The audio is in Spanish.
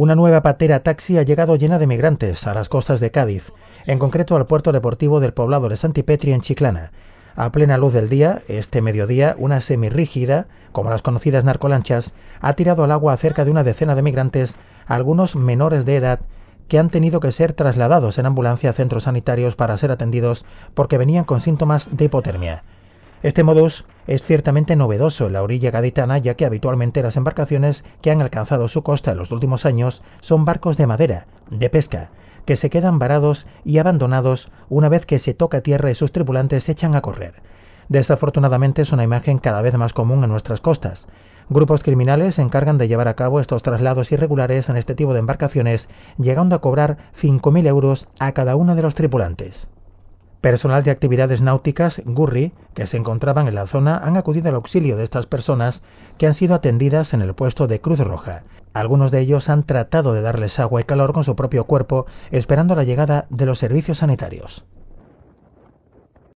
Una nueva patera taxi ha llegado llena de migrantes a las costas de Cádiz, en concreto al puerto deportivo del poblado de Santipetri en Chiclana. A plena luz del día, este mediodía, una semirrígida, como las conocidas narcolanchas, ha tirado al agua a cerca de una decena de migrantes, algunos menores de edad, que han tenido que ser trasladados en ambulancia a centros sanitarios para ser atendidos porque venían con síntomas de hipotermia. Este modus es ciertamente novedoso en la orilla gaditana ya que habitualmente las embarcaciones que han alcanzado su costa en los últimos años son barcos de madera, de pesca, que se quedan varados y abandonados una vez que se toca tierra y sus tripulantes se echan a correr. Desafortunadamente es una imagen cada vez más común en nuestras costas. Grupos criminales se encargan de llevar a cabo estos traslados irregulares en este tipo de embarcaciones, llegando a cobrar 5.000 euros a cada uno de los tripulantes. Personal de actividades náuticas Gurri, que se encontraban en la zona, han acudido al auxilio de estas personas que han sido atendidas en el puesto de Cruz Roja. Algunos de ellos han tratado de darles agua y calor con su propio cuerpo, esperando la llegada de los servicios sanitarios.